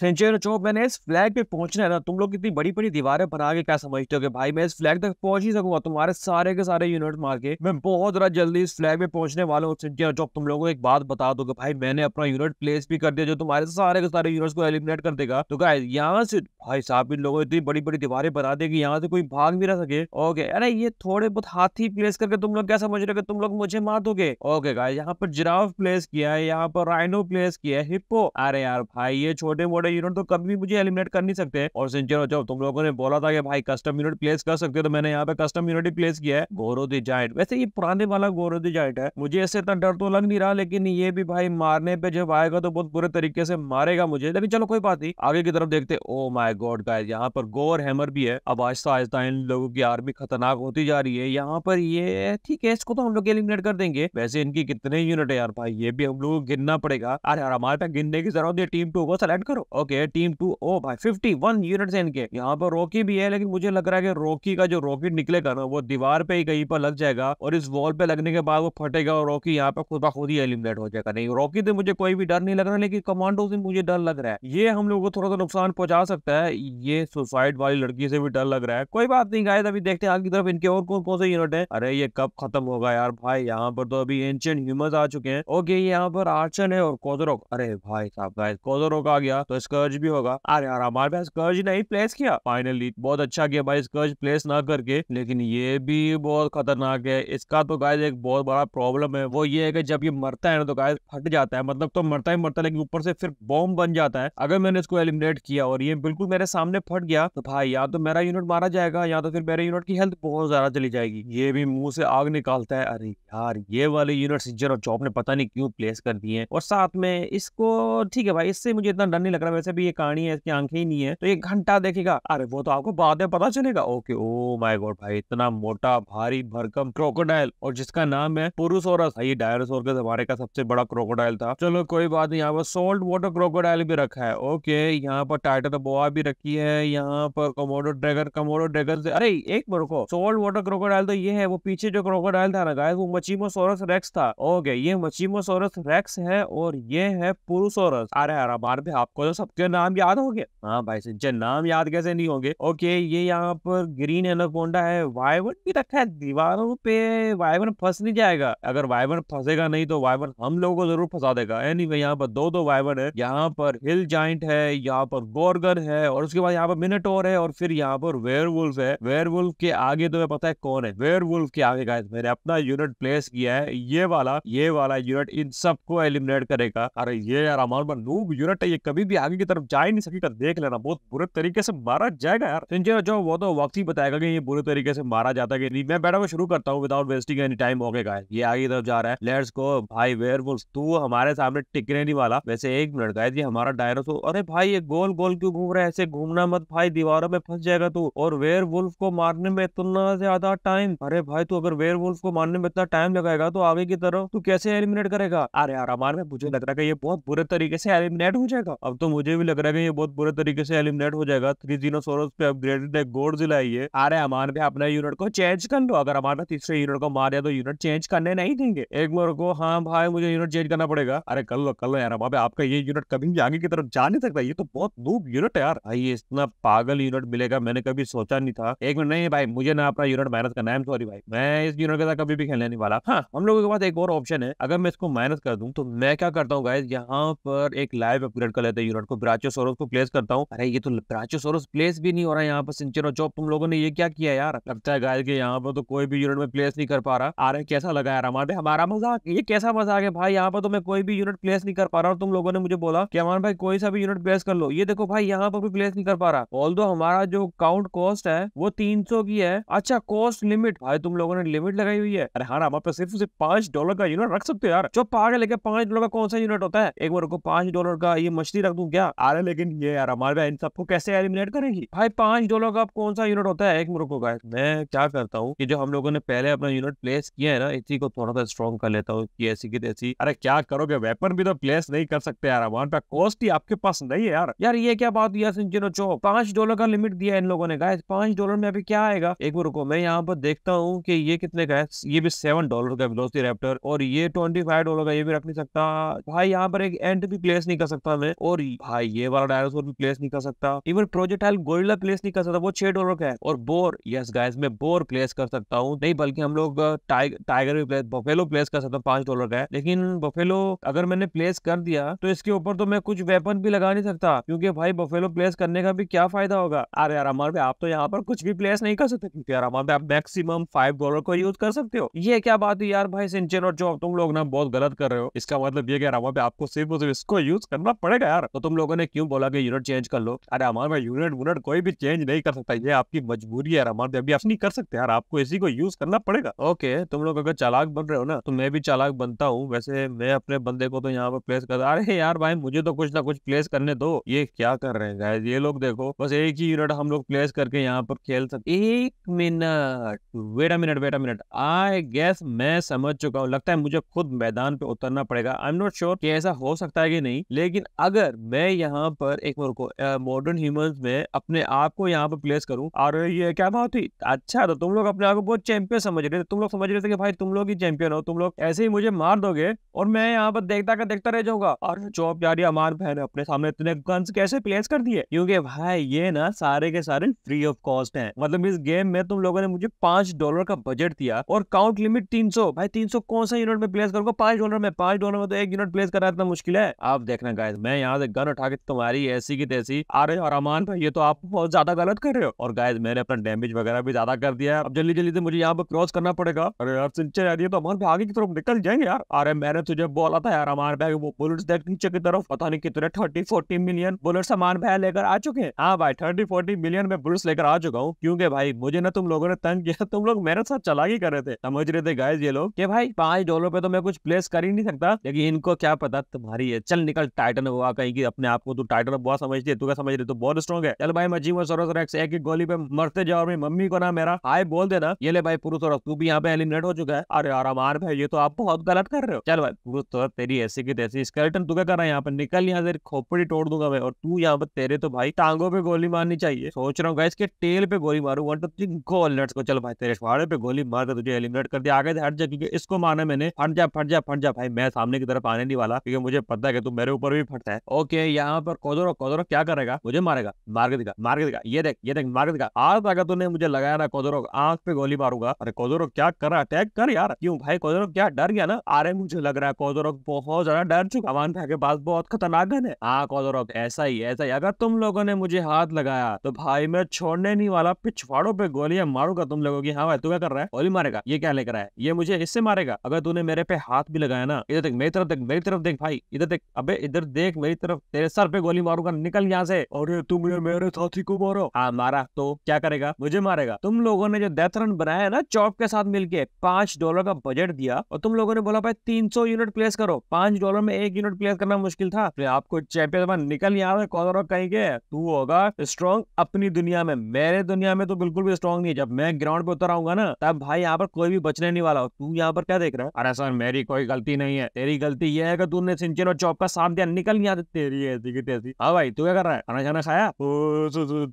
century चौक मैंने इस flag पे पहुंचना है ना तुम लोग कितनी बड़ी बड़ी दीवारें बना के क्या समझते हो कि भाई मैं इस फ्लैग तक पहुंच ही सकूंगा तुम्हारे सारे के सारे यूनिट मार के मैं बहुत जरा जल्दी इस फ्लैग पे पहुंचने वाला हूँ सेंचुरी चौक तुम लोगों को एक बात बता दो भाई मैंने अपना यूनिट प्लेस भी कर दिया जो तुम्हारे सारे के सारे यूनिट को एलिमिनेट कर देगा तो क्या यहाँ से भाई साहब इन लोगों इतनी बड़ी बड़ी दीवारें बना देगी यहाँ से कोई भाग भी ना सके ओके अरे ये थोड़े बहुत हाथी प्लेस करके तुम लोग क्या समझ रहे हो तुम लोग मुझे मार दोगे ओके गाय यहाँ पर जिराफ प्लेस किया है यहाँ पर राइनो प्लेस किया है हिप्पो अरे यार भाई ये छोटे मोटे यूनिट यूनिट तो कभी भी मुझे एलिमिनेट कर नहीं सकते और सिंचर हो जाओ तुम लोगों ने बोला था कि भाई कस्टम यूनिट प्लेस कर सकते हो तो मैंने यहाँ पे कस्टम यूनिट ही प्लेस किया है गोरो दी जाइंट वैसे ये पुराने वाला गोरो दी जाइंट है मुझे ऐसे इतना डर तो लग नहीं रहा लेकिन ये भी भाई मारने पे जब आएगा तो बहुत बुरे तरीके से मारेगा मुझे लेकिन चलो कोई बात नहीं आगे की तरफ देखते ओ माय गॉड गाइस यहाँ पर गोर हैमर भी है अब आहिस्ता आहिस्ता इन लोगों की आर्मी खतरनाक होती जा रही है यहाँ पर ये ठीक है इसको तो हम लोग एलिमिनेट कर देंगे वैसे इनकी कितने यूनिट है यार भाई ये भी हम लोग गिनना पड़ेगा अरे यार हमारे पास गिनने की जरूरत है टीम टू को सेलेक्ट करो ओके टीम टू ओ भाई फिफ्टी वन यूनिट है इनके यहाँ पर रोकी भी है लेकिन मुझे लग रहा है कि रोकी का जो रॉकेट निकलेगा ना वो दीवार पे ही कहीं पर लग जाएगा और इस वॉल पे लगने के बाद वो फटेगा और रॉकी यहाँ पे खुद ब खुद ही एलिमिनेट हो जाएगा नहीं रॉकी से मुझे कोई भी डर नहीं लग रहा लेकिन कमांडो से मुझे डर लग रहा है ये हम लोग को थोड़ा सा नुकसान पहुंचा सकता है ये सुसाइड वाली लड़की से भी डर लग रहा है कोई बात नहीं गाय अभी देखते हैं आगे की तरफ इनके और कौन कौन से यूनिट है अरे ये कब खत्म होगा यार भाई यहाँ पर तो अभी एंशियंट ह्यूमन आ चुके हैं ओके यहाँ पर आर्चन है और कोजरोक अरे भाई साहब गाय कोजरोक आ गया तो पास कर्ज भी होगा अरे यार हमारे पास कर्ज नहीं प्लेस किया फाइनली बहुत अच्छा किया भाई कर्ज प्लेस ना करके लेकिन ये भी बहुत खतरनाक है इसका तो गाय एक बहुत बड़ा प्रॉब्लम है वो ये है कि जब ये मरता है ना तो गाय फट जाता है मतलब तो मरता ही मरता है लेकिन ऊपर से फिर बॉम्ब बन जाता है अगर मैंने इसको एलिमिनेट किया और ये बिल्कुल मेरे सामने फट गया तो भाई या तो मेरा यूनिट मारा जाएगा या तो फिर मेरे यूनिट की हेल्थ बहुत ज्यादा चली जाएगी ये भी मुंह से आग निकालता है अरे यार ये वाले यूनिट सिंजर और चौप ने पता नहीं क्यों प्लेस कर दिए और साथ में इसको ठीक है भाई इससे मुझे इतना डर नहीं लग रहा वैसे भी ये कहानी है इसकी आंखें ही नहीं है तो ये घंटा देखेगा अरे वो तो आपको बाद में पता चलेगा ओके ओ माय गॉड भाई इतना मोटा भारी भरकम क्रोकोडाइल और जिसका नाम है पुरुसोरस ये डायनासोर के जमाने का सबसे बड़ा क्रोकोडाइल था चलो कोई बात नहीं यहाँ पर सोल्ट वाटर क्रोकोडाइल भी रखा है ओके यहाँ पर टाइटन बोआ भी रखी है यहाँ पर कमोडो ड्रैगन कमोडो ड्रैगन से अरे एक बार को सोल्ट वाटर क्रोकोडाइल तो ये है वो पीछे जो क्रोकोडाइल था ना गाय वो मचीमोसोरस रेक्स था ओके ये मचीमोसोरस रेक्स है और ये है पुरुसोरस अरे अरे बार भी आपको तो सबके नाम याद होंगे हाँ भाई सिंह नाम याद कैसे नहीं होंगे ओके ये यहाँ पर ग्रीन एनाकोंडा है वाइवन भी रखा है दीवारों पे वायवन फंस नहीं जाएगा अगर वायवन फंसेगा नहीं तो वाइवन हम लोगों को जरूर फंसा देगा एनी वे यहाँ पर दो दो वाइवन है यहाँ पर हिल जॉइंट है यहाँ पर गोरगन है और उसके बाद यहाँ पर मिनटोर है और फिर यहाँ पर वेयर है वेयर के आगे तुम्हें पता है कौन है वेयर के आगे का मैंने अपना यूनिट प्लेस किया है ये वाला ये वाला यूनिट इन सबको एलिमिनेट करेगा अरे ये यार हमारे यूनिट है ये कभी भी आगे आगे की तरफ जा ही नहीं सकेगा तो देख लेना बहुत बुरे तरीके से मारा जाएगा यार संजय जो वो तो वक्त ही बताएगा कि ये बुरे तरीके से मारा जाता है मैं बैठा हुआ शुरू करता हूँ विदाउट वेस्टिंग एनी टाइम हो गया ये आगे की तरफ जा रहा है लेट्स गो भाई वेयर तू हमारे सामने टिकने नहीं वाला वैसे एक मिनट का ये हमारा डायनासोर तो, अरे भाई ये गोल गोल क्यों घूम रहा है ऐसे घूमना मत भाई दीवारों में फंस जाएगा तू और वेयर को मारने में इतना ज्यादा टाइम अरे भाई तू अगर वेयर को मारने में इतना टाइम लगाएगा तो आगे की तरफ तू कैसे एलिमिनेट करेगा अरे यार हमारे मुझे लग रहा है ये बहुत बुरे तरीके से एलिमिनेट हो जाएगा अब तो मुझे मुझे भी लग रहा है कि ये बहुत बुरे तरीके से एलिमिनेट हो जाएगा थ्री जीनोसोरस पे अपग्रेडेड है गोड जिला ये आ रहे हमारे पे अपना यूनिट को चेंज कर लो अगर पे तीसरे यूनिट को मार दिया तो यूनिट चेंज करने नहीं देंगे एक बार को हाँ भाई मुझे यूनिट चेंज करना पड़ेगा अरे कल लो कल लो यार वहाँ पे आपका ये यूनिट कभी भी आगे की तरफ जा नहीं सकता ये तो बहुत नूब यूनिट है यार भाई इतना पागल यूनिट मिलेगा मैंने कभी सोचा नहीं था एक मिनट नहीं भाई मुझे ना अपना यूनिट माइनस करना है सॉरी भाई मैं इस यूनिट के साथ कभी भी खेलने नहीं वाला हाँ हम लोगों के पास एक और ऑप्शन है अगर मैं इसको माइनस कर दूँ तो मैं क्या करता हूँ गाइज यहाँ पर एक लाइव अपग्रेड कर लेते हैं यूनिट डॉट को ब्राचोसोरस को प्लेस करता हूँ अरे ये तो ब्राचोसोरस प्लेस भी नहीं हो रहा है यहाँ पर सिंचर और चौप तुम लोगों ने ये क्या किया यार लगता है गायल के यहाँ पर तो कोई भी यूनिट में प्लेस नहीं कर पा रहा आ रहे कैसा लगा यार हमारे हमारा मजाक ये कैसा मजाक है भाई यहाँ पर तो मैं कोई भी यूनिट प्लेस नहीं कर पा रहा और तुम लोगों ने मुझे बोला कि हमारे भाई कोई सा भी यूनिट प्लेस कर लो ये देखो भाई यहाँ पर भी प्लेस नहीं कर पा रहा ऑल हमारा जो काउंट कॉस्ट है वो तीन की है अच्छा कॉस्ट लिमिट भाई तुम लोगों ने लिमिट लगाई हुई है अरे हाँ हमारे पास सिर्फ सिर्फ पांच डॉलर का यूनिट रख सकते हो यार जो पागल लेके पांच डॉलर का कौन सा यूनिट होता है एक बार को पांच डॉलर का ये मछली रख दू क्या आ लेकिन ये यार हमारे इन सबको कैसे एलिमिनेट करेगी भाई पांच डॉलर का कौन सा यूनिट होता है एक मुर्गो का मैं क्या करता हूँ की जो हम लोगों ने पहले अपना यूनिट प्लेस किया है ना इसी को थोड़ा सा स्ट्रॉन्ग कर लेता हूँ ऐसी की तैसी अरे क्या करोगे वेपन भी तो प्लेस नहीं कर सकते यार वहां पे कॉस्ट ही आपके पास नहीं है यार यार ये क्या बात हुआ सिंचनो चो पांच डॉलर का लिमिट दिया इन लोगों ने गाय पांच डॉलर में अभी क्या आएगा एक रुको मैं यहाँ पर देखता हूँ कि ये कितने का है ये भी सेवन डॉलर का वेलोसिटी रेप्टर और ये ट्वेंटी फाइव डॉलर का ये भी रख नहीं सकता भाई यहाँ पर एक एंट भी प्लेस नहीं कर सकता मैं और भाई ये वाला डायनासोर भी प्लेस नहीं कर सकता इवन प्रोजेक्टाइल गोरिल्ला प्लेस नहीं कर सकता वो छह डॉलर का है और बोर यस गाइस मैं बोर प्लेस कर सकता हूँ नहीं बल्कि हम लोग टाइग, टाइगर भी प्लेस बफेलो प्लेस कर सकता हूँ पांच डॉलर का है लेकिन बफेलो अगर मैंने प्लेस कर दिया तो इसके ऊपर तो मैं कुछ वेपन भी लगा नहीं सकता क्योंकि भाई बफेलो प्लेस करने का भी क्या फायदा होगा अरे यार हमारे आप तो यहाँ पर कुछ भी प्लेस नहीं कर सकते क्योंकि यार हमारे आप मैक्सिमम फाइव डॉलर को यूज कर सकते हो ये क्या बात है यार भाई सिंचन और जॉब तुम लोग ना बहुत गलत कर रहे हो इसका मतलब ये कह रहा हूँ आपको सिर्फ सिर्फ इसको यूज करना पड़ेगा यार तो तुम तुम लोगों ने क्यों बोला कि यूनिट चेंज कर लो अरे अरमान भाई यूनिट वूनिट कोई भी चेंज नहीं कर सकता ये आपकी मजबूरी है अरमान अभी आप नहीं कर सकते यार आपको इसी को यूज करना पड़ेगा ओके तुम लोग अगर चालाक बन रहे हो ना तो मैं भी चालाक बनता हूँ वैसे मैं अपने बंदे को तो यहाँ पर प्लेस कर अरे यार भाई मुझे तो कुछ ना कुछ प्लेस करने दो ये क्या कर रहे हैं ये लोग देखो बस एक ही यूनिट हम लोग प्लेस करके यहाँ पर खेल सकते एक minute wait a minute wait a minute I guess मैं समझ चुका हूँ लगता है मुझे खुद मैदान पे उतरना पड़ेगा आई एम नॉट श्योर कि ऐसा हो सकता है कि नहीं लेकिन अगर मैं मैं यहाँ पर एक बार रुको मॉडर्न ह्यूमन में अपने आप को यहाँ पर प्लेस करूँ और ये क्या बात हुई अच्छा तो तुम लोग अपने आप को बहुत चैंपियन समझ रहे थे तुम लोग समझ रहे थे कि भाई तुम लोग ही चैंपियन हो तुम लोग ऐसे ही मुझे मार दोगे और मैं यहाँ पर देखता का देखता रह जाऊंगा और जो प्यारी अमार बहन अपने सामने इतने गन्स कैसे प्लेस कर दिए क्योंकि भाई ये ना सारे के सारे फ्री ऑफ कॉस्ट है मतलब इस गेम में तुम लोगों ने मुझे पांच डॉलर का बजट दिया और काउंट लिमिट तीन सौ भाई तीन सौ कौन सा यूनिट में प्लेस करूंगा पांच डॉलर में पांच डॉलर में तो एक यूनिट प्लेस करना इतना मुश्किल है आप देखना गाय मैं यहाँ से गन उठा के तुम्हारी ऐसी की तैसी अरे और अमान भाई ये तो आप बहुत ज्यादा गलत कर रहे हो और गाय मैंने अपना डैमेज वगैरह भी ज्यादा कर दिया अब जल्दी जल्दी से मुझे यहाँ पे क्रॉस करना पड़ेगा अरे यार सिंचर रही है तो अमान भाई आगे की तरफ निकल जाएंगे यार अरे मैंने तुझे बोला था यार अमान भाई वो बुलेट देख नीचे की तरफ पता नहीं कितने thirty forty million bullet Aman भाई लेकर आ चुके हैं हाँ भाई थर्टी फोर्टी मिलियन में बुलेट्स लेकर आ चुका हूँ क्योंकि भाई मुझे ना तुम लोगों ने तंग किया तुम लोग मेरे साथ ही कर रहे थे समझ रहे थे गाय ये लोग के भाई पांच डॉलर पे तो मैं कुछ प्लेस कर ही नहीं सकता लेकिन इनको क्या पता तुम्हारी है चल निकल टाइटन हुआ कहीं की अपने अपने आप को तू तो टाइटर बहुत समझती है तू क्या समझ रही तो बहुत स्ट्रॉग है चल भाई मैं जीवन सोरस रेक्स एक गोली पे मरते जाओ मेरी मम्मी को ना मेरा हाय बोल देना ये ले भाई पुरुष और तू भी यहाँ पे एलिमिनेट हो चुका है अरे यार अमार भाई ये तो आप बहुत गलत कर रहे हो चल भाई पुरुष तो तेरी ऐसी की तैसी स्केलेटन तू क्या कर रहा है यहाँ पे निकल यहाँ से खोपड़ी तोड़ दूंगा मैं और तू यहाँ पे तेरे तो भाई टांगों पे गोली मारनी चाहिए सोच रहा हूँ गाइस के टेल पे गोली मारू वन टू थ्री गोल नट्स को चल भाई तेरे छुआड़े पे गोली मार कर तुझे एलिमिनेट कर दिया आगे से हट जा क्योंकि इसको मारना मैंने फट जा फट जा फट जा भाई मैं सामने की तरफ आने नहीं वाला क्योंकि मुझे पता है कि तू मेरे ऊपर भी फटता है ओके यहाँ पर कोदोरो कोदोरो क्या करेगा मुझे मारेगा मार के दिखा मार के दिखा ये देख ये देख मार के दिखा आज तक तूने मुझे लगाया ना कोदोरो आंख पे गोली मारूंगा अरे कोदोरो क्या कर रहा अटैक कर यार क्यों भाई कोदोरो क्या डर गया ना अरे मुझे लग रहा है कोदोरो बहुत ज्यादा डर चुका अमान भाई के पास बहुत खतरनाक गन है हाँ कोदोरो ऐसा ही ऐसा ही अगर तुम लोगों ने मुझे हाथ लगाया तो भाई मैं छोड़ने नहीं वाला पिछवाड़ो पे गोलियां मारूंगा तुम लोगों की हाँ भाई तू क्या कर रहा है गोली मारेगा ये क्या लेकर आया ये मुझे इससे मारेगा अगर तूने मेरे पे हाथ भी लगाया ना इधर देख मेरी तरफ देख मेरी तरफ देख भाई इधर देख अबे इधर देख मेरी तरफ तेरे मेरे सर पे गोली मारूंगा निकल यहाँ से अरे तुमने मेरे साथी को मारो हाँ मारा तो क्या करेगा मुझे मारेगा तुम लोगों ने जो डेथ रन बनाया ना चौप के साथ मिलके पांच डॉलर का बजट दिया और तुम लोगों ने बोला भाई तीन सौ यूनिट प्लेस करो पांच डॉलर में एक यूनिट प्लेस करना मुश्किल था फिर आपको चैंपियन बन निकल यहाँ से कॉलर कहीं के तू होगा स्ट्रॉन्ग अपनी दुनिया में मेरे दुनिया में तो बिल्कुल भी स्ट्रॉन्ग नहीं है जब मैं ग्राउंड पे उतर आऊंगा ना तब भाई यहाँ पर कोई भी बचने नहीं वाला हो तू यहाँ पर क्या देख रहा है अरे सर मेरी कोई गलती नहीं है तेरी गलती यह है कि तूने सिंचन और चौक का साथ दिया निकल यहाँ तेरी ये ऐसी की तैसी हाँ भाई तू क्या कर रहा है खाना छाना खाया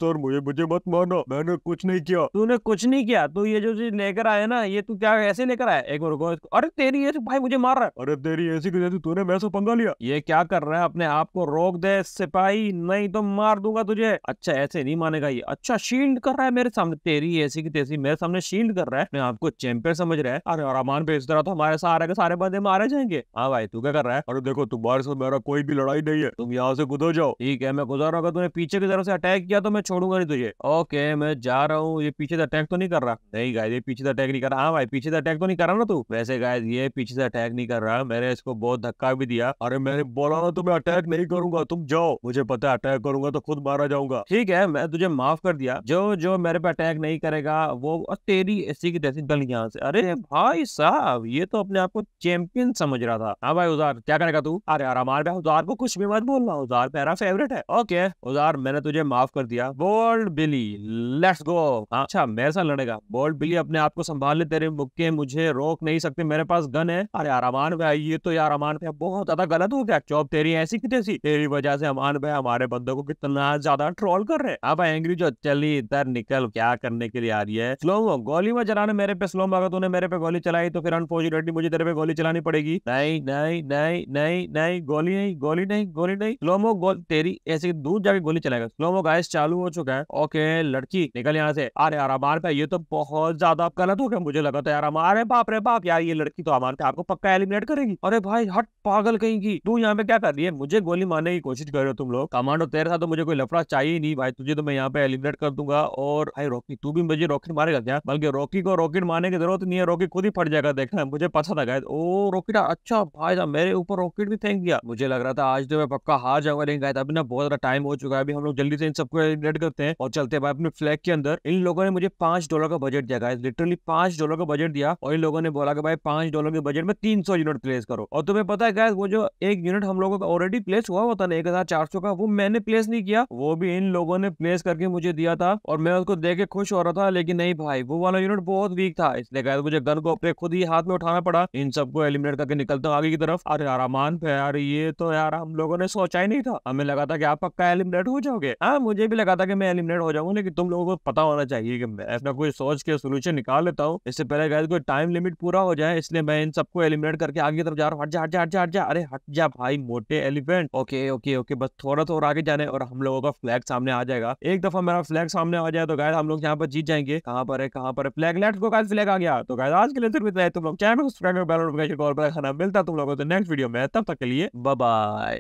सर मुझे मुझे मत मानो मैंने कुछ नहीं किया तूने कुछ नहीं किया तू तो ये जो चीज लेकर आया ना ये तू क्या ऐसे लेकर आया एक बार रुको अरे तेरी ऐसी तो भाई मुझे मार रहा है अरे तेरी ऐसी की तैसी तूने मैं पंगा लिया ये क्या कर रहा है अपने आप को रोक दे सिपाही नहीं तो मार दूंगा तुझे अच्छा ऐसे नहीं मानेगा ये अच्छा शील्ड कर रहा है मेरे सामने तेरी ऐसी की तैसी मेरे सामने शील्ड कर रहा है मैं आपको चैंपियन समझ रहा है अरे रमान पे इस तरह तो हमारे सारे के सारे बंदे मारे जाएंगे हाँ भाई तू क्या कर रहा है अरे देखो तुम्हारे साथ मेरा कोई भी लड़ाई नहीं है तुम यहाँ से कूदो जाओ ठीक है मैं कूदा रहा हूँ अगर तूने पीछे की तरफ से अटैक किया तो मैं छोड़ूंगा नहीं तुझे ओके मैं जा रहा हूँ ये पीछे से अटैक तो नहीं कर रहा नहीं गाय पीछे से अटैक नहीं कर रहा हाँ भाई पीछे से अटैक तो नहीं कर रहा ना तू वैसे गाय ये पीछे से अटैक नहीं कर रहा मैंने इसको बहुत धक्का भी दिया अरे मैंने बोला ना तुम्हें अटैक नहीं करूंगा तुम जाओ मुझे पता है अटैक करूंगा तो खुद मारा जाऊंगा ठीक है मैं तुझे माफ कर दिया जो जो मेरे पे अटैक नहीं करेगा वो तेरी ऐसी की तैसी गल यहाँ से अरे भाई साहब ये तो अपने आप को चैंपियन समझ रहा था हाँ भाई उधार क्या करेगा तू अरे यार हमारे उधार को कुछ भी मत बोलना वाह उजार मेरा फेवरेट है ओके उजार मैंने तुझे माफ कर दिया बोल्ड बिली लेट्स गो अच्छा मेरे साथ लड़ेगा बोल्ड बिली अपने आप को संभाल ले तेरे मुक्के मुझे रोक नहीं सकते मेरे पास गन है अरे यार अमान भाई ये तो यार अमान भाई बहुत ज्यादा गलत हो गया चौब तेरी ऐसी कितनी सी तेरी वजह से अमान भाई हमारे बंदों को कितना ज्यादा ट्रोल कर रहे अब एंग्री जो चली इधर निकल क्या करने के लिए आ रही है स्लोमो गोली में चलाने मेरे पे स्लोमो अगर तूने मेरे पे गोली चलाई तो फिर अनफॉर्चुनेटली मुझे तेरे पे गोली चलानी पड़ेगी नहीं नहीं नहीं नहीं नहीं गोली नहीं गोली नहीं गोली नहीं स्लोमो गोल तेरी ऐसे दूर जाके गोली चलाएगा स्लोमो गाइस चालू हो चुका है ओके लड़की निकल यहाँ से अरे यार हमारे पे ये तो बहुत ज्यादा गलत हो गया मुझे लगा था तो यार हमारे बाप रे बाप यार ये लड़की तो हमारे आपको पक्का एलिमिनेट करेगी अरे भाई हट पागल कहीं की तू यहाँ पे क्या कर रही है मुझे गोली मारने की कोशिश कर रहे हो तुम लोग कमांडो तेरे साथ तो मुझे कोई लफड़ा चाहिए नहीं भाई तुझे तो मैं यहाँ पे एलिमिनेट कर दूंगा और भाई रॉकी तू भी मुझे रॉकेट मारेगा क्या बल्कि रॉकी को रॉकेट मारने की जरूरत नहीं है रॉकी खुद ही फट जाएगा देखना मुझे पता था गाय ओ रॉकेट अच्छा भाई साहब मेरे ऊपर रॉकेट भी फेंक दिया मुझे लग रहा था आज तो मैं पक्का आ जाऊंगा लेकिन गाय अभी ना बहुत ज्यादा टाइम हो चुका है अभी हम लोग जल्दी से इन सबको एलिमिनेट करते हैं और चलते हैं अपने फ्लैग के अंदर इन लोगों ने मुझे पांच डॉलर का बजट दिया गाय लिटरली पांच डॉलर का बजट दिया और इन लोगों ने बोला कि भाई पांच डॉलर के बजट में तीन यूनिट प्लेस करो और तुम्हें पता है गाइस वो जो एक यूनिट हम लोगों का ऑलरेडी प्लेस हुआ होता ना एक का वो मैंने प्लेस नहीं किया वो भी इन लोगों ने प्लेस करके मुझे दिया था और मैं उसको देख के खुश हो रहा था लेकिन नहीं भाई वो वाला यूनिट बहुत वीक था इसलिए गाय मुझे गन को अपने खुद ही हाथ में उठाना पड़ा इन सबको एलिमिनेट करके निकलता हूँ आगे की तरफ अरे यार अमान पे यार ये तो यार हम लोगों ने सोचा ही नहीं था हमें लगा था कि आप पक्का एलिमिनेट हो जाओगे हाँ मुझे भी लगा था कि मैं एलिमिनेट हो जाऊंगा लेकिन तुम लोगों को पता होना चाहिए कि मैं अपना कोई सोच के सोल्यूशन निकाल लेता हूँ इससे पहले गैस कोई टाइम लिमिट पूरा हो जाए इसलिए मैं इन सबको एलिमिनेट करके आगे की तरफ जा रहा हूँ हट जा हट जा हट जा अरे हट जा भाई मोटे एलिफेंट ओके ओके ओके बस थोड़ा थोड़ा तो आगे जाने और हम लोगों का फ्लैग सामने आ जाएगा एक दफा मेरा फ्लैग सामने आ जाए तो गाय हम लोग यहाँ पर जीत जाएंगे कहाँ पर है कहाँ पर फ्लैग लेट को गाय फ्लैग आ गया तो गाय आज के लिए सिर्फ इतना है तुम लोग चैनल सब्सक्राइब और बेल नोटिफिकेशन कॉल पर खाना मिलता तुम लोगों को नेक्स्ट वीडियो में तब तक के लिए बाय